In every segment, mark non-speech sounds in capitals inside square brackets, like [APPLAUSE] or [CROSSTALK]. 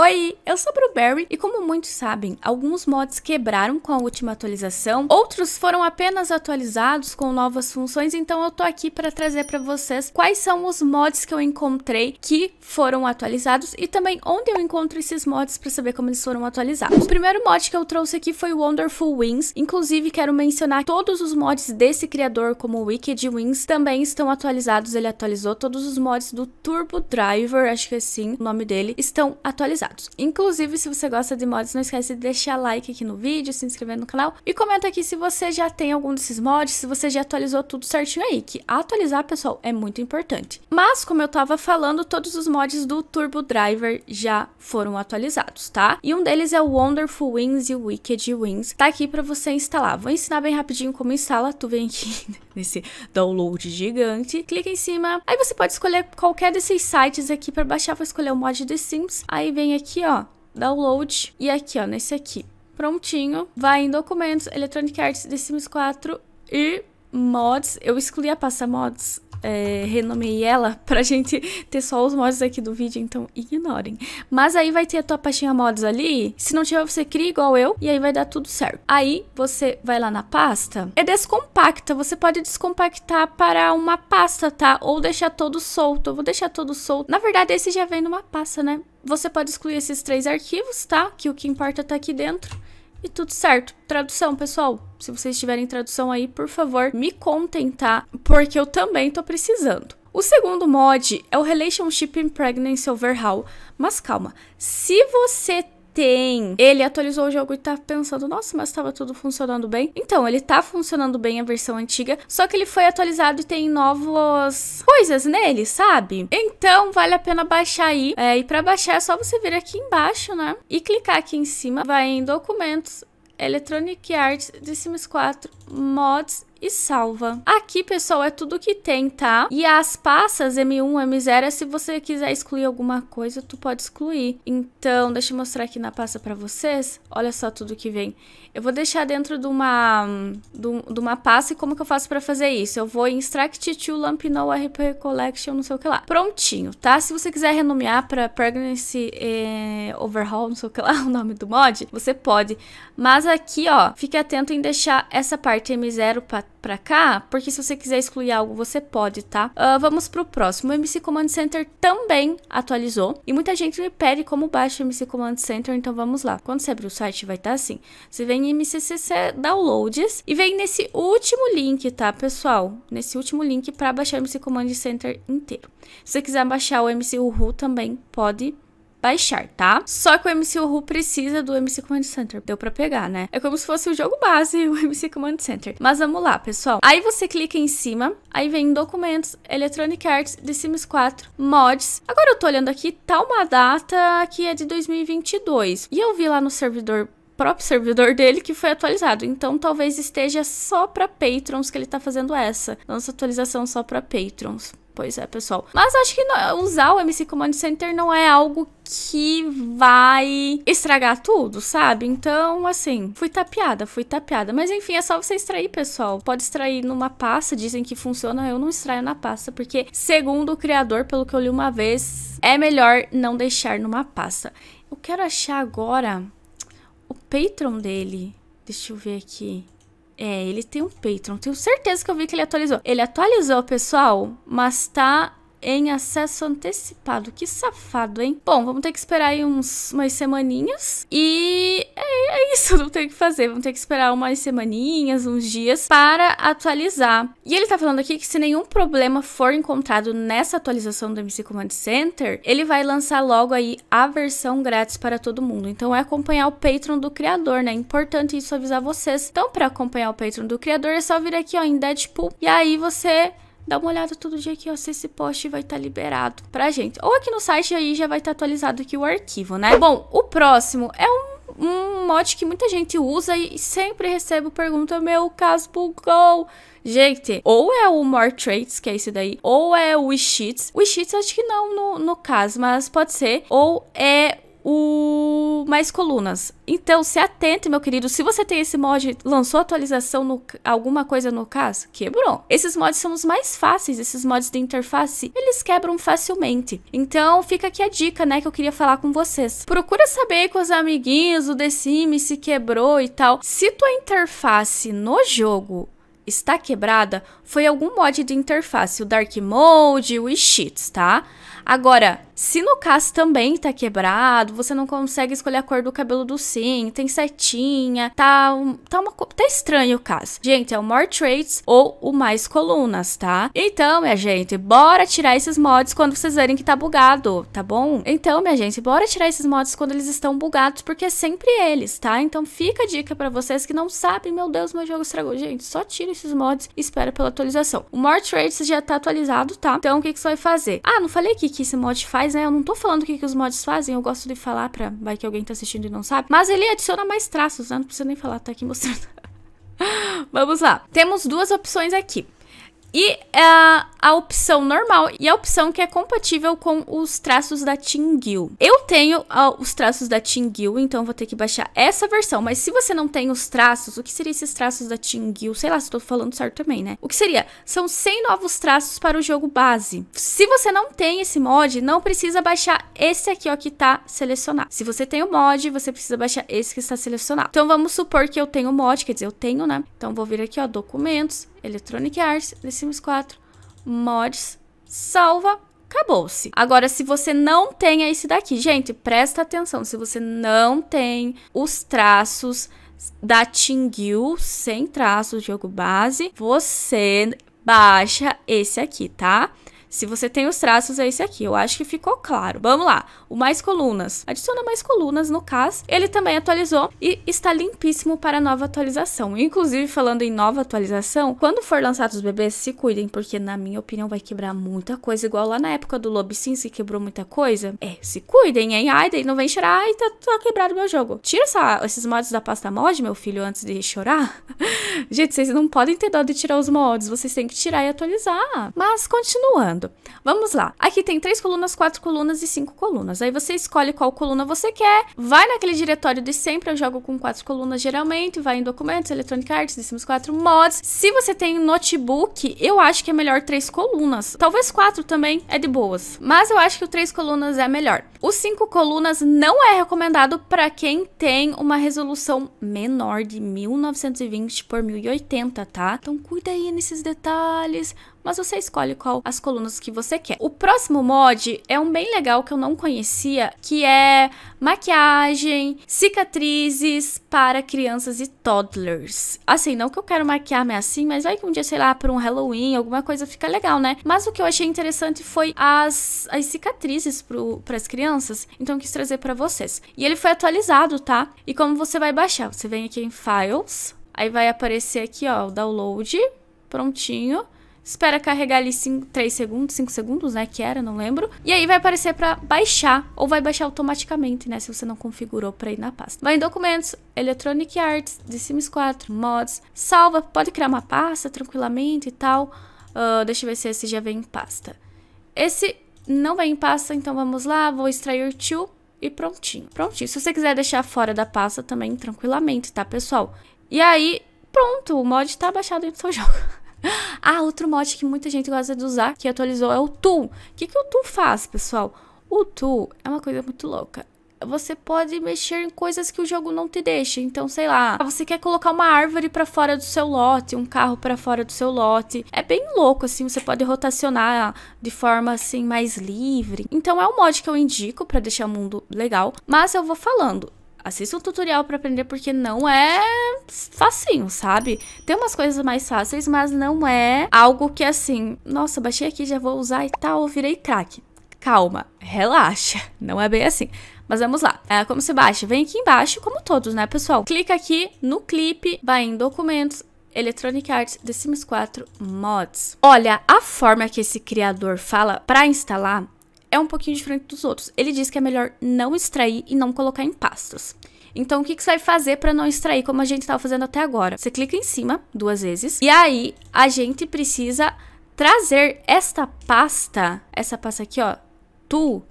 Oi, eu sou o Barry e como muitos sabem, alguns mods quebraram com a última atualização, outros foram apenas atualizados com novas funções, então eu tô aqui para trazer para vocês quais são os mods que eu encontrei que foram atualizados e também onde eu encontro esses mods para saber como eles foram atualizados. O primeiro mod que eu trouxe aqui foi Wonderful Wings, inclusive quero mencionar todos os mods desse criador como Wicked Wings também estão atualizados, ele atualizou todos os mods do Turbo Driver, acho que é assim o nome dele, estão atualizados. Inclusive, se você gosta de mods, não esquece de deixar like aqui no vídeo, se inscrever no canal e comenta aqui se você já tem algum desses mods, se você já atualizou tudo certinho aí, que atualizar, pessoal, é muito importante. Mas, como eu tava falando, todos os mods do Turbo Driver já foram atualizados, tá? E um deles é o Wonderful Wings e o Wicked Wings, tá aqui para você instalar. Vou ensinar bem rapidinho como instala, tu vem aqui [LAUGHS] nesse download gigante, clica em cima, aí você pode escolher qualquer desses sites aqui para baixar, vou escolher o mod de Sims, aí vem aqui aqui, ó, download, e aqui, ó, nesse aqui. Prontinho, vai em documentos, Electronic Arts, The Sims 4 e mods. Eu excluí a pasta mods é, renomeei ela [LAUGHS] pra gente ter só os mods aqui do vídeo, então ignorem. Mas aí vai ter a tua pastinha mods ali, se não tiver você cria igual eu, e aí vai dar tudo certo. Aí você vai lá na pasta, e é descompacta, você pode descompactar para uma pasta, tá? Ou deixar todo solto, eu vou deixar todo solto. Na verdade esse já vem numa pasta, né? Você pode excluir esses três arquivos, tá? Que o que importa tá aqui dentro. E tudo certo. Tradução, pessoal. Se vocês tiverem tradução aí, por favor, me contem, tá? Porque eu também tô precisando. O segundo mod é o Relationship and Pregnancy Overhaul. Mas calma, se você tem. Ele atualizou o jogo e tá pensando, nossa, mas tava tudo funcionando bem. Então, ele tá funcionando bem a versão antiga, só que ele foi atualizado e tem novas coisas nele, sabe? Então, vale a pena baixar aí. É, e para baixar é só você vir aqui embaixo, né? E clicar aqui em cima, vai em documentos, Electronic Arts, The Sims 4, Mods e salva. Aqui, pessoal, é tudo que tem, tá? E as passas M1, M0, é se você quiser excluir alguma coisa, tu pode excluir. Então, deixa eu mostrar aqui na pasta pra vocês. Olha só tudo que vem. Eu vou deixar dentro de uma, de, uma pasta e como que eu faço pra fazer isso? Eu vou em Extract to lamp no RP Collection, não sei o que lá. Prontinho, tá? Se você quiser renomear pra Pregnancy eh, Overhaul, não sei o que lá, [LAUGHS] o nome do mod, você pode. Mas aqui, ó, fique atento em deixar essa parte M0 pra pra cá, porque se você quiser excluir algo, você pode, tá? Uh, vamos pro próximo. O MC Command Center também atualizou. E muita gente me pede como baixa o MC Command Center, então vamos lá. Quando você abrir o site, vai estar tá assim. Você vem em MCCC Downloads e vem nesse último link, tá, pessoal? Nesse último link pra baixar o MC Command Center inteiro. Se você quiser baixar o MC Uhu também, pode baixar, tá? Só que o MC Uhu precisa do MC Command Center. Deu pra pegar, né? É como se fosse o jogo base, [LAUGHS] o MC Command Center. Mas vamos lá, pessoal. Aí você clica em cima, aí vem documentos, Electronic Arts, The Sims 4, mods. Agora eu tô olhando aqui, tá uma data que é de 2022. E eu vi lá no servidor próprio servidor dele que foi atualizado. Então talvez esteja só para Patrons que ele tá fazendo essa. Nossa atualização só para Patrons. Pois é, pessoal. Mas acho que não, usar o MC Command Center não é algo que vai estragar tudo, sabe? Então, assim, fui tapeada, fui tapeada. Mas enfim, é só você extrair, pessoal. Pode extrair numa pasta, dizem que funciona, eu não extraio na pasta, porque segundo o criador, pelo que eu li uma vez, é melhor não deixar numa pasta. Eu quero achar agora o Patreon dele. Deixa eu ver aqui. É, ele tem um Patreon. Tenho certeza que eu vi que ele atualizou. Ele atualizou, pessoal, mas tá em acesso antecipado. Que safado, hein? Bom, vamos ter que esperar aí uns, umas semaninhas. E é, é isso, [LAUGHS] não tem o que fazer. Vamos ter que esperar umas semaninhas, uns dias, para atualizar. E ele tá falando aqui que se nenhum problema for encontrado nessa atualização do MC Command Center, ele vai lançar logo aí a versão grátis para todo mundo. Então é acompanhar o Patreon do criador, né? É importante isso avisar vocês. Então, para acompanhar o Patreon do criador, é só vir aqui, ó, em Deadpool. E aí você dá uma olhada todo dia aqui, ó, se esse post vai estar tá liberado pra gente. Ou aqui no site aí já vai estar tá atualizado aqui o arquivo, né? Bom, o próximo é um um mod que muita gente usa e sempre recebo pergunta, meu, caso bugou. Gente, ou é o More Traits, que é esse daí, ou é o Sheets. O Sheets acho que não no, no caso, mas pode ser. Ou é o mais colunas. Então, se atente, meu querido, se você tem esse mod, lançou atualização no alguma coisa no caso, quebrou. Esses mods são os mais fáceis, esses mods de interface, eles quebram facilmente. Então, fica aqui a dica, né, que eu queria falar com vocês. Procura saber com os amiguinhos o The Sims se quebrou e tal. Se tua interface no jogo está quebrada, foi algum mod de interface, o Dark Mode, o Cheats, tá? Agora, se no caso também tá quebrado, você não consegue escolher a cor do cabelo do Sim, tem setinha, tá, um, tá, uma, tá estranho o caso. Gente, é o More Traits ou o Mais Colunas, tá? Então, minha gente, bora tirar esses mods quando vocês verem que tá bugado, tá bom? Então, minha gente, bora tirar esses mods quando eles estão bugados, porque é sempre eles, tá? Então fica a dica para vocês que não sabem, meu Deus, meu jogo estragou. Gente, só tira esses mods e espera pela atualização. O More Traits já tá atualizado, tá? Então, o que, que você vai fazer? Ah, não falei aqui que esse mod faz faz, né? Eu não tô falando o que, que os mods fazem, eu gosto de falar pra... Vai que alguém tá assistindo e não sabe. Mas ele adiciona mais traços, né? Não precisa nem falar, tá aqui mostrando. [LAUGHS] Vamos lá. Temos duas opções aqui. E é a, a opção normal e a opção que é compatível com os traços da Tingil. Eu tenho os traços da Tingil, então vou ter que baixar essa versão. Mas se você não tem os traços, o que seria esses traços da Tingil? Sei lá se estou falando certo também, né? O que seria? São 100 novos traços para o jogo base. Se você não tem esse mod, não precisa baixar esse aqui, ó, que está selecionado. Se você tem o mod, você precisa baixar esse que está selecionado. Então vamos supor que eu tenho o mod, quer dizer, eu tenho, né? Então vou vir aqui, ó, documentos, Electronic Arts, Sims 4, mods, salva, acabou-se. Agora, se você não tem é esse daqui, gente, presta atenção, se você não tem os traços da Tingyu, sem traços, jogo base, você baixa esse aqui, tá? Se você tem os traços, é esse aqui. Eu acho que ficou claro. Vamos lá. O mais colunas. Adiciona mais colunas no CAS. Ele também atualizou e está limpíssimo para a nova atualização. Inclusive, falando em nova atualização, quando for lançado os bebês, se cuidem, porque na minha opinião vai quebrar muita coisa. Igual lá na época do Lobsin se quebrou muita coisa. É, se cuidem, hein? Ai, daí não vem chorar. Ai, tá, tá quebrado meu jogo. Tira essa, esses mods da pasta mod, meu filho, antes de chorar. [LAUGHS] Gente, vocês não podem ter dó de tirar os mods. Vocês têm que tirar e atualizar. Mas, continuando. Vamos lá. Aqui tem três colunas, quatro colunas e cinco colunas. Aí você escolhe qual coluna você quer, vai naquele diretório de sempre, eu jogo com quatro colunas geralmente, vai em documentos, Electronic Arts, Decimos 4 Mods. Se você tem notebook, eu acho que é melhor três colunas. Talvez quatro também é de boas, mas eu acho que o três colunas é melhor. O cinco colunas não é recomendado para quem tem uma resolução menor de 1920 por 1080, tá? Então cuida aí nesses detalhes, mas você escolhe qual as colunas que você quer. O próximo mod é um bem legal que eu não conhecia, que é maquiagem, cicatrizes para crianças e toddlers. Assim, não que eu quero maquiar-me assim, mas vai que um dia, sei lá, para um Halloween, alguma coisa fica legal, né? Mas o que eu achei interessante foi as, as cicatrizes para as crianças, então eu quis trazer para vocês. E ele foi atualizado, tá? E como você vai baixar? Você vem aqui em Files, aí vai aparecer aqui, ó, o download, prontinho espera carregar ali 3 segundos, 5 segundos, né, que era, não lembro. E aí vai aparecer para baixar, ou vai baixar automaticamente, né, se você não configurou para ir na pasta. Vai em documentos, Electronic Arts, The Sims 4, mods, salva, pode criar uma pasta tranquilamente e tal. Uh, deixa eu ver se esse já vem em pasta. Esse não vem em pasta, então vamos lá, vou extrair o tool e prontinho. Prontinho. Se você quiser deixar fora da pasta também, tranquilamente, tá, pessoal? E aí, pronto, o mod tá baixado no seu jogo ah, outro mod que muita gente gosta de usar, que atualizou, é o Tool. O que, que o Tool faz, pessoal? O Tool é uma coisa muito louca você pode mexer em coisas que o jogo não te deixa. Então, sei lá, você quer colocar uma árvore para fora do seu lote, um carro para fora do seu lote. É bem louco assim, você pode rotacionar de forma assim mais livre. Então é um mod que eu indico para deixar o mundo legal, mas eu vou falando assista um tutorial para aprender, porque não é facinho, sabe? Tem umas coisas mais fáceis, mas não é algo que assim, nossa, baixei aqui, já vou usar e tal, virei craque. Calma, relaxa, [LAUGHS] não é bem assim. Mas vamos lá. É, como se baixa? Vem aqui embaixo, como todos, né, pessoal? Clica aqui no clipe, vai em documentos, Electronic Arts The Sims 4 Mods. Olha, a forma que esse criador fala para instalar é um pouquinho diferente dos outros. Ele diz que é melhor não extrair e não colocar em pastas. Então, o que, que você vai fazer para não extrair, como a gente estava fazendo até agora? Você clica em cima duas vezes e aí a gente precisa trazer esta pasta, essa pasta aqui, ó, tu,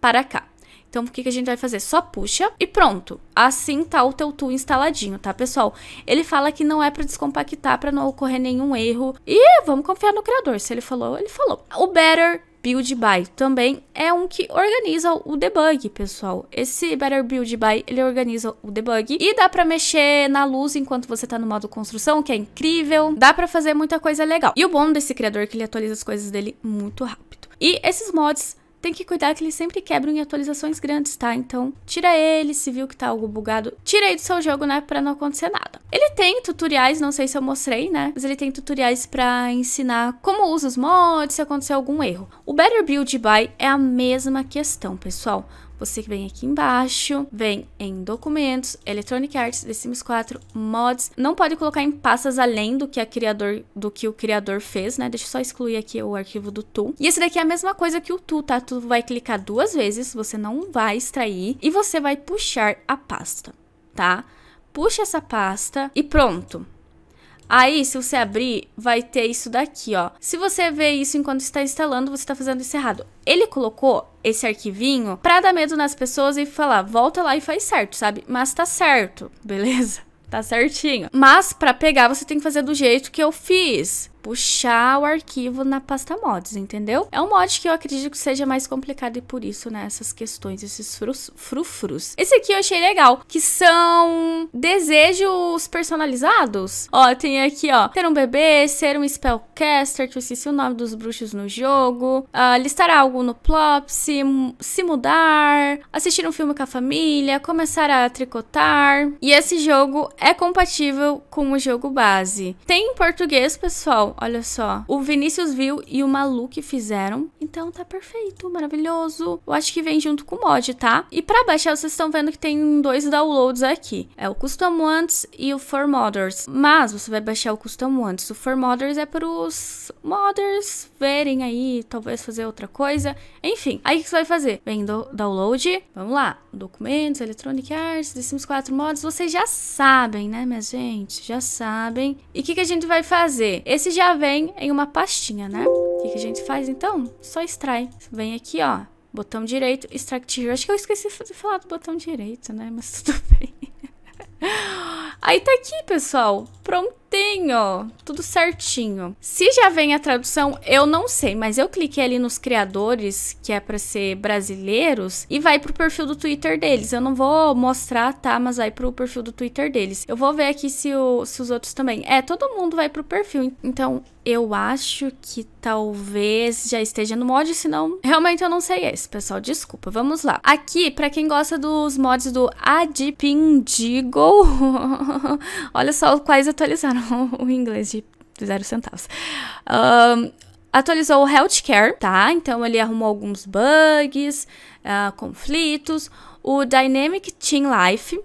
para cá. Então, o que, que a gente vai fazer? Só puxa e pronto. Assim tá o teu tool instaladinho, tá, pessoal? Ele fala que não é para descompactar, para não ocorrer nenhum erro. E vamos confiar no criador. Se ele falou, ele falou. O Better Build By também é um que organiza o debug, pessoal. Esse Better Build By, ele organiza o debug e dá para mexer na luz enquanto você tá no modo construção, que é incrível. Dá para fazer muita coisa legal. E o bom desse criador é que ele atualiza as coisas dele muito rápido. E esses mods tem que cuidar que eles sempre quebram em atualizações grandes, tá? Então, tira ele, se viu que tá algo bugado, tira aí do seu jogo, né? Pra não acontecer nada. Ele tem tutoriais, não sei se eu mostrei, né? Mas ele tem tutoriais pra ensinar como usa os mods, se acontecer algum erro. O Better Build Buy é a mesma questão, pessoal. Você vem aqui embaixo, vem em documentos, Electronic Arts, The Sims 4, mods. Não pode colocar em pastas além do que a criador do que o criador fez, né? Deixa eu só excluir aqui o arquivo do tu. E esse daqui é a mesma coisa que o tu, tá? Tu vai clicar duas vezes, você não vai extrair e você vai puxar a pasta, tá? Puxa essa pasta e pronto. Aí, se você abrir, vai ter isso daqui, ó. Se você vê isso enquanto está instalando, você está fazendo isso errado. Ele colocou esse arquivinho para dar medo nas pessoas e falar, volta lá e faz certo, sabe? Mas tá certo, [LAUGHS] beleza? Tá certinho. Mas para pegar, você tem que fazer do jeito que eu fiz puxar o arquivo na pasta mods, entendeu? É um mod que eu acredito que seja mais complicado e por isso, né, essas questões, esses frus, frufrus. Esse aqui eu achei legal, que são desejos personalizados. Ó, tem aqui, ó, ter um bebê, ser um spellcaster, que eu esqueci o nome dos bruxos no jogo, uh, listar algo no plop, se, se mudar, assistir um filme com a família, começar a tricotar. E esse jogo é compatível com o jogo base. Tem em português, pessoal, olha só. O Vinícius viu e o Malu que fizeram. Então tá perfeito, maravilhoso. Eu acho que vem junto com o mod, tá? E pra baixar, vocês estão vendo que tem dois downloads aqui. É o Custom Ones e o For Modders. Mas você vai baixar o Custom Ones. O For Modders é pros modders verem aí, talvez fazer outra coisa. Enfim, aí o que você vai fazer? Vem do download, vamos lá. Documentos, Electronic Arts, The Sims 4 Mods. Vocês já sabem, né, minha gente? Já sabem. E o que, que a gente vai fazer? Esse já já vem em uma pastinha, né? O que, que a gente faz então? Só extrai. Vem aqui, ó, botão direito, extract here. Acho que eu esqueci de falar do botão direito, né? Mas [LAUGHS] tudo bem. Aí tá aqui, pessoal, pronto bonitinho, tudo certinho. Se já vem a tradução, eu não sei, mas eu cliquei ali nos criadores, que é para ser brasileiros, e vai pro perfil do Twitter deles. Eu não vou mostrar, tá, mas vai pro perfil do Twitter deles. Eu vou ver aqui se, o, se os outros também. É, todo mundo vai pro perfil. Então, eu acho que talvez já esteja no mod, senão realmente eu não sei é esse, pessoal, desculpa. Vamos lá. Aqui, para quem gosta dos mods do Adipindigo, [LAUGHS] olha só quais atualizaram [LAUGHS] o inglês de zero centavos. Um, atualizou o healthcare, tá? Então ele arrumou alguns bugs, uh, conflitos. O Dynamic Team Life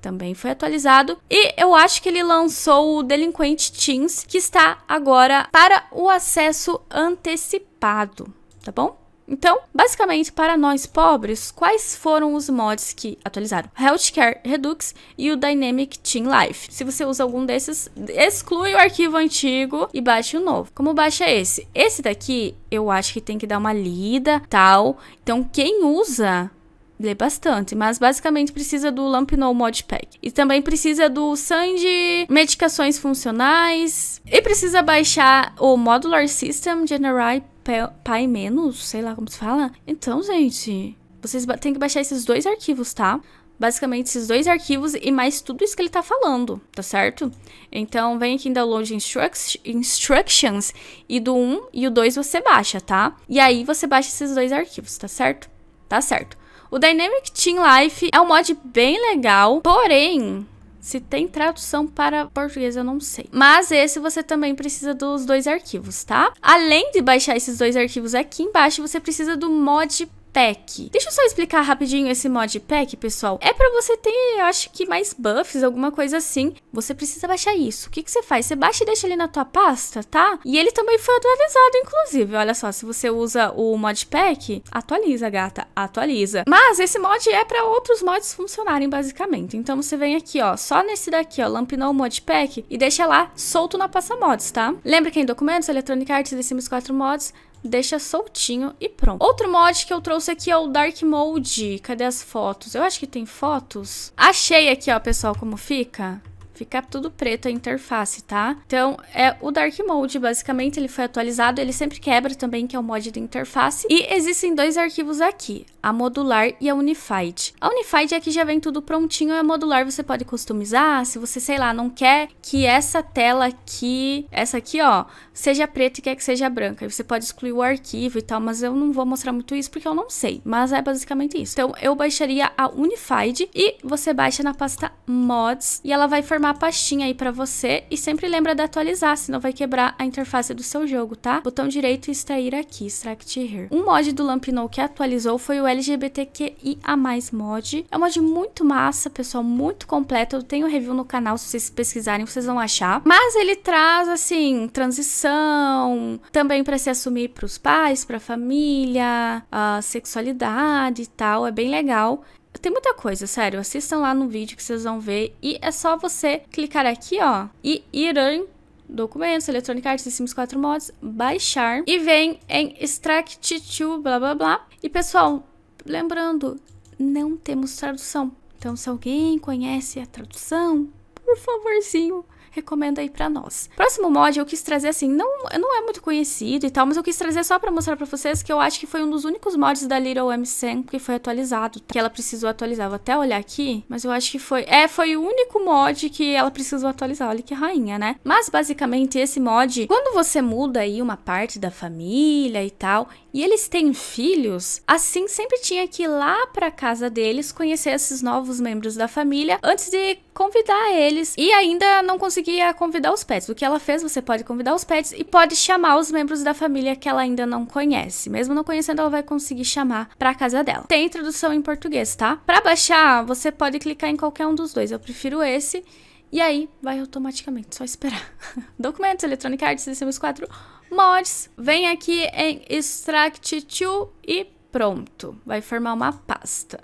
também foi atualizado. E eu acho que ele lançou o Delinquente Teams, que está agora para o acesso antecipado, tá bom? Então, basicamente, para nós pobres, quais foram os mods que atualizaram? Healthcare Redux e o Dynamic Team Life. Se você usa algum desses, exclui o arquivo antigo e baixe o novo. Como baixa esse? Esse daqui, eu acho que tem que dar uma lida, tal. Então, quem usa lê bastante, mas basicamente precisa do Mod Pack E também precisa do Sandy Medicações Funcionais. E precisa baixar o Modular System General pai menos, sei lá como se fala. Então, gente, vocês têm que baixar esses dois arquivos, tá? Basicamente, esses dois arquivos e mais tudo isso que ele tá falando, tá certo? Então, vem aqui em Download Instructions e do 1 e o 2 você baixa, tá? E aí você baixa esses dois arquivos, tá certo? Tá certo. O Dynamic Team Life é um mod bem legal, porém, se tem tradução para português, eu não sei. Mas esse você também precisa dos dois arquivos, tá? Além de baixar esses dois arquivos aqui embaixo, você precisa do mod pack. Deixa eu só explicar rapidinho esse mod pack, pessoal. É para você ter, eu acho que mais buffs, alguma coisa assim. Você precisa baixar isso. O que, que você faz? Você baixa e deixa ele na tua pasta, tá? E ele também foi atualizado, inclusive. Olha só, se você usa o mod pack, atualiza, gata, atualiza. Mas esse mod é para outros mods funcionarem, basicamente. Então você vem aqui, ó, só nesse daqui, ó, Lampinou Mod Pack e deixa lá solto na pasta mods, tá? Lembra que em documentos, Electronic Arts e The Sims 4 Mods, deixa soltinho e pronto. Outro mod que eu trouxe aqui é o Dark Mode. Cadê as fotos? Eu acho que tem fotos. Achei aqui, ó, pessoal, como fica ficar tudo preto a interface, tá? Então, é o Dark Mode, basicamente, ele foi atualizado, ele sempre quebra também, que é o mod da interface. E existem dois arquivos aqui, a modular e a unified. A unified aqui é já vem tudo prontinho, e a modular você pode customizar, se você, sei lá, não quer que essa tela aqui, essa aqui, ó, seja preta e quer que seja branca. Você pode excluir o arquivo e tal, mas eu não vou mostrar muito isso porque eu não sei, mas é basicamente isso. Então, eu baixaria a unified e você baixa na pasta mods e ela vai formar uma pastinha aí para você e sempre lembra de atualizar, senão vai quebrar a interface do seu jogo, tá? Botão direito extrair aqui, extract here. Um mod do Lampinol que atualizou foi o LGBTQIA+, mod. É um mod muito massa, pessoal, muito completo. Eu tenho review no canal, se vocês pesquisarem, vocês vão achar. Mas ele traz, assim, transição, também para se assumir para os pais, para a família, a sexualidade e tal. É bem legal tem muita coisa, sério. Assistam lá no vídeo que vocês vão ver. E é só você clicar aqui, ó, e ir em documentos, Electronic Arts Sims 4 Mods, baixar. E vem em Extract to, blá blá blá. E pessoal, lembrando, não temos tradução. Então se alguém conhece a tradução, por favorzinho, recomenda aí para nós. Próximo mod eu quis trazer assim, não, não é muito conhecido e tal, mas eu quis trazer só para mostrar para vocês que eu acho que foi um dos únicos mods da Little M100 que foi atualizado, tá? que ela precisou atualizar. Vou até olhar aqui, mas eu acho que foi, é, foi o único mod que ela precisou atualizar. Olha que rainha, né? Mas basicamente esse mod, quando você muda aí uma parte da família e tal, e eles têm filhos, assim sempre tinha que ir lá para casa deles conhecer esses novos membros da família antes de convidar eles e ainda não consegui conseguia é convidar os pets. O que ela fez, você pode convidar os pets e pode chamar os membros da família que ela ainda não conhece. Mesmo não conhecendo, ela vai conseguir chamar para casa dela. Tem tradução em português, tá? Para baixar, você pode clicar em qualquer um dos dois. Eu prefiro esse. E aí, vai automaticamente, só esperar. [LAUGHS] Documentos, Electronic Arts, Sistemas 4, Mods. Vem aqui em Extract to e pronto. Vai formar uma pasta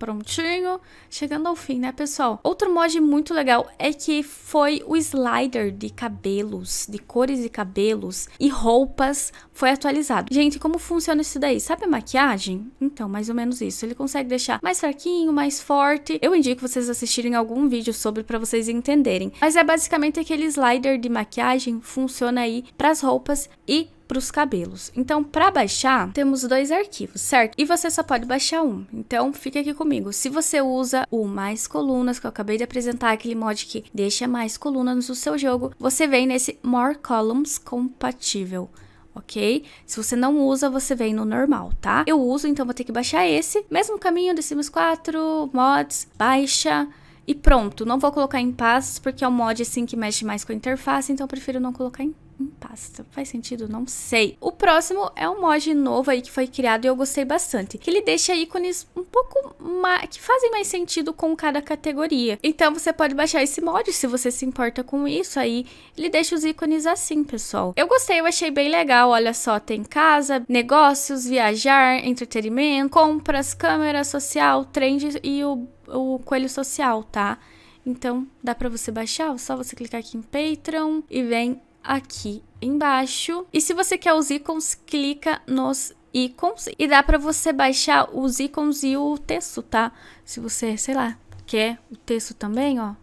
prontinho, chegando ao fim, né, pessoal? Outro mod muito legal é que foi o slider de cabelos, de cores de cabelos e roupas foi atualizado. Gente, como funciona isso daí? Sabe a maquiagem? Então, mais ou menos isso. Ele consegue deixar mais fraquinho, mais forte. Eu indico vocês assistirem algum vídeo sobre para vocês entenderem. Mas é basicamente aquele slider de maquiagem funciona aí para as roupas e para os cabelos. Então, para baixar, temos dois arquivos, certo? E você só pode baixar um. Então, fica aqui comigo. Se você usa o mais colunas, que eu acabei de apresentar, aquele mod que deixa mais colunas no seu jogo, você vem nesse More Columns compatível ok? Se você não usa, você vem no normal, tá? Eu uso, então vou ter que baixar esse. Mesmo caminho de Sims 4, mods, baixa e pronto. Não vou colocar em passos, porque é um mod assim que mexe mais com a interface, então eu prefiro não colocar em pasta. Faz sentido? Não sei. O próximo é um mod novo aí que foi criado e eu gostei bastante. Que ele deixa ícones um pouco mais... que fazem mais sentido com cada categoria. Então você pode baixar esse mod se você se importa com isso aí. Ele deixa os ícones assim, pessoal. Eu gostei, eu achei bem legal. Olha só, tem casa, negócios, viajar, entretenimento, compras, câmera social, trend e o, o coelho social, tá? Então, dá pra você baixar, é só você clicar aqui em Patreon e vem aqui embaixo. E se você quer os ícones, clica nos ícones e dá para você baixar os ícones e o texto, tá? Se você, sei lá, quer o texto também, ó.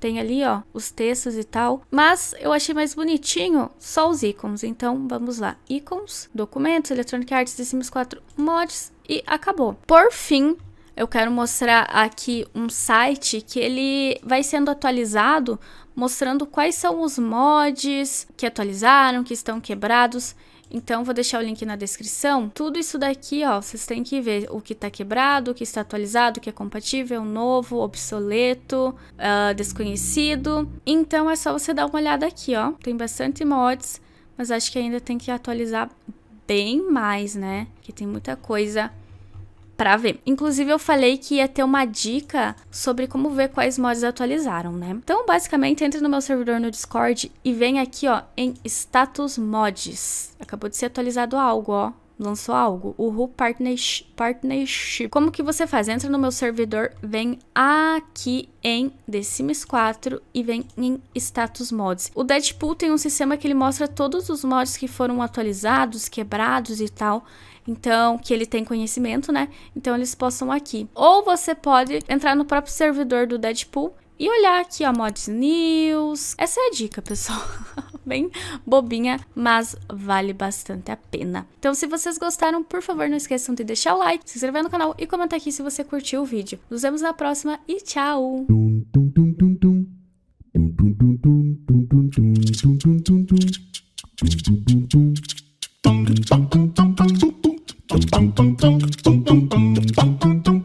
Tem ali, ó, os textos e tal. Mas eu achei mais bonitinho só os ícones. Então, vamos lá. Ícones, documentos, Electronic Arts, The Sims 4 mods e acabou. Por fim, eu quero mostrar aqui um site que ele vai sendo atualizado, mostrando quais são os mods que atualizaram, que estão quebrados. Então, vou deixar o link na descrição. Tudo isso daqui, ó, vocês têm que ver o que está quebrado, o que está atualizado, o que é compatível, novo, obsoleto, uh, desconhecido. Então, é só você dar uma olhada aqui, ó. Tem bastante mods, mas acho que ainda tem que atualizar bem mais, né? Que tem muita coisa para ver. Inclusive, eu falei que ia ter uma dica sobre como ver quais mods atualizaram, né? Então, basicamente, entra no meu servidor no Discord e vem aqui, ó, em status mods. Acabou de ser atualizado algo, ó lançou algo, o Who Partnership. Como que você faz? Entra no meu servidor, vem aqui em The Sims 4 e vem em status mods. O Deadpool tem um sistema que ele mostra todos os mods que foram atualizados, quebrados e tal então que ele tem conhecimento, né? Então eles possam aqui. Ou você pode entrar no próprio servidor do Deadpool e olhar aqui, ó, Mods News. Essa é a dica, pessoal. Bem bobinha, mas vale bastante a pena. Então, se vocês gostaram, por favor, não esqueçam de deixar o like, se inscrever no canal e comentar aqui se você curtiu o vídeo. Nos vemos na próxima e tchau! Dum dum dum dum dum dum dum dum dum